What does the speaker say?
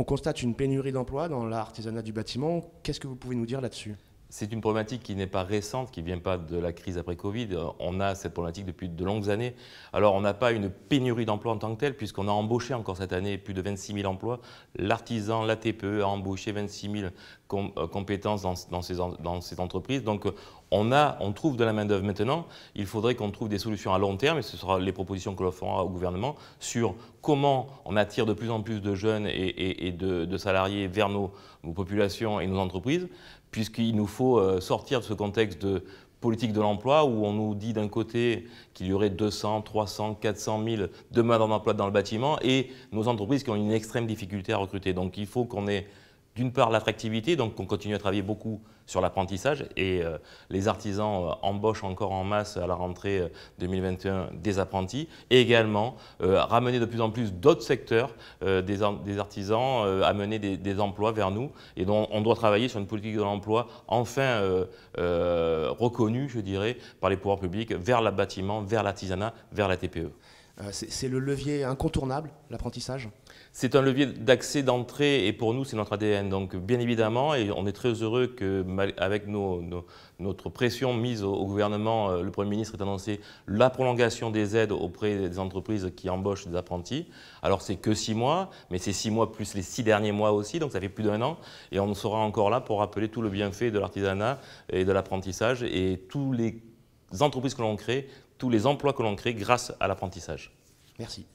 On constate une pénurie d'emplois dans l'artisanat du bâtiment. Qu'est-ce que vous pouvez nous dire là-dessus c'est une problématique qui n'est pas récente, qui ne vient pas de la crise après Covid. On a cette problématique depuis de longues années. Alors, on n'a pas une pénurie d'emplois en tant que telle, puisqu'on a embauché encore cette année plus de 26 000 emplois. L'artisan, la e a embauché 26 000 euh, compétences dans, ces, entreprises. Donc, on, a, on trouve de la main-d'œuvre maintenant. Il faudrait qu'on trouve des solutions à long terme, et ce sera les propositions que l'on fera au gouvernement, sur comment on attire de plus en plus de jeunes et, de, salariés vers nos populations et nos entreprises puisqu'il nous faut euh, sortir de ce contexte de politique de l'emploi où on nous dit d'un côté qu'il y aurait 200, 300, 400 000 demandes d'emploi dans le bâtiment et nos entreprises qui ont une extrême difficulté à recruter. Donc il faut qu'on ait d'une part l'attractivité, donc on continue à travailler beaucoup sur l'apprentissage et euh, les artisans euh, embauchent encore en masse à la rentrée 2021 euh, des apprentis et également ramener de plus en plus d'autres secteurs des, artisans, amener des, des, emplois vers nous et donc on doit travailler sur une politique de l'emploi enfin reconnue, je dirais, par les pouvoirs publics vers bâtiment, vers l'artisanat, vers la TPE. Euh, c'est le levier incontournable, l'apprentissage C'est un levier d'accès, d'entrée, et pour nous, c'est notre ADN. Donc, bien évidemment, et on est très heureux que, avec notre pression mise au, au, gouvernement, euh, le Premier ministre ait annoncé la prolongation des aides auprès des entreprises qui embauchent des apprentis. Alors, c'est que six mois, mais c'est six mois plus les six derniers mois aussi, donc ça fait plus d'un an, et on sera encore là pour rappeler tout le bienfait de l'artisanat et de l'apprentissage et tous les entreprises que l'on crée, tous les emplois que l'on crée grâce à l'apprentissage. Merci.